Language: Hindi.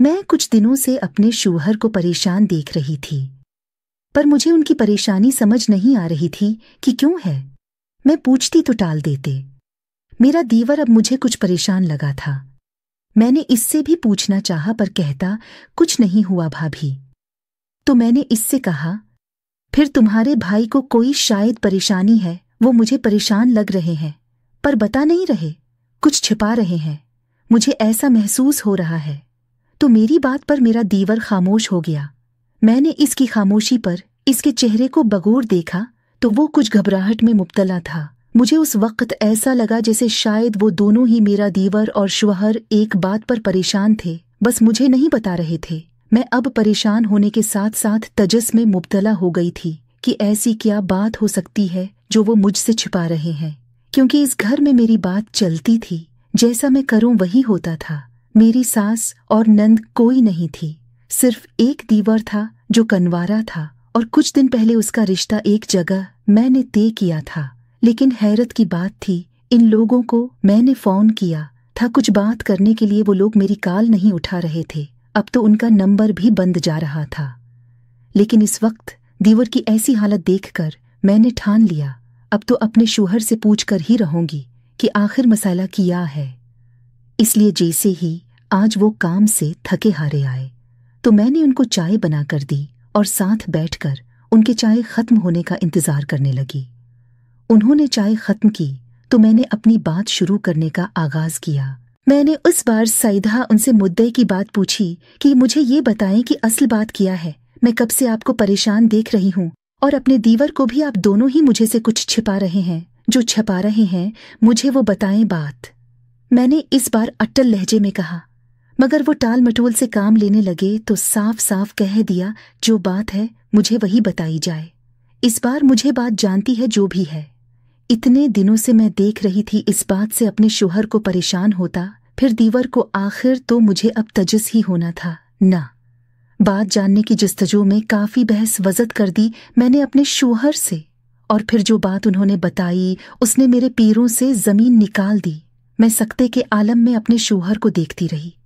मैं कुछ दिनों से अपने शूहर को परेशान देख रही थी पर मुझे उनकी परेशानी समझ नहीं आ रही थी कि क्यों है मैं पूछती तो टाल देते मेरा दीवर अब मुझे कुछ परेशान लगा था मैंने इससे भी पूछना चाहा पर कहता कुछ नहीं हुआ भाभी तो मैंने इससे कहा फिर तुम्हारे भाई को कोई शायद परेशानी है वो मुझे परेशान लग रहे हैं पर बता नहीं रहे कुछ छिपा रहे हैं मुझे ऐसा महसूस हो रहा है तो मेरी बात पर मेरा दीवर खामोश हो गया मैंने इसकी खामोशी पर इसके चेहरे को बगौर देखा तो वो कुछ घबराहट में मुबतला था मुझे उस वक्त ऐसा लगा जैसे शायद वो दोनों ही मेरा दीवर और शोहर एक बात पर परेशान थे बस मुझे नहीं बता रहे थे मैं अब परेशान होने के साथ साथ तजस में मुबतला हो गई थी कि ऐसी क्या बात हो सकती है जो वो मुझसे छिपा रहे हैं क्योंकि इस घर में मेरी बात चलती थी जैसा मैं करूं वही होता था मेरी सास और नंद कोई नहीं थी सिर्फ एक दीवर था जो कनवारा था और कुछ दिन पहले उसका रिश्ता एक जगह मैंने तय किया था लेकिन हैरत की बात थी इन लोगों को मैंने फोन किया था कुछ बात करने के लिए वो लोग मेरी काल नहीं उठा रहे थे अब तो उनका नंबर भी बंद जा रहा था लेकिन इस वक्त दीवर की ऐसी हालत देखकर मैंने ठान लिया अब तो अपने शोहर से पूछ कर ही रहूंगी कि आखिर मसाला किया है इसलिए जैसे ही आज वो काम से थके हारे आए तो मैंने उनको चाय बना कर दी और साथ बैठकर उनके चाय खत्म होने का इंतजार करने लगी उन्होंने चाय खत्म की तो मैंने अपनी बात शुरू करने का आगाज किया मैंने उस बार सईदा उनसे मुद्दे की बात पूछी कि मुझे ये बताएं कि असल बात क्या है मैं कब से आपको परेशान देख रही हूँ और अपने दीवर को भी आप दोनों ही मुझे से कुछ छिपा रहे हैं जो छपा रहे हैं मुझे वो बताएं बात मैंने इस बार अटल लहजे में कहा मगर वो टाल मटोल से काम लेने लगे तो साफ साफ कह दिया जो बात है मुझे वही बताई जाए इस बार मुझे बात जानती है जो भी है इतने दिनों से मैं देख रही थी इस बात से अपने शोहर को परेशान होता फिर दीवर को आखिर तो मुझे अब तजस ही होना था ना बात जानने की जस्तजू में काफी बहस वजत कर दी मैंने अपने शोहर से और फिर जो बात उन्होंने बताई उसने मेरे पीरों से जमीन निकाल दी मैं सकते के आलम में अपने शोहर को देखती रही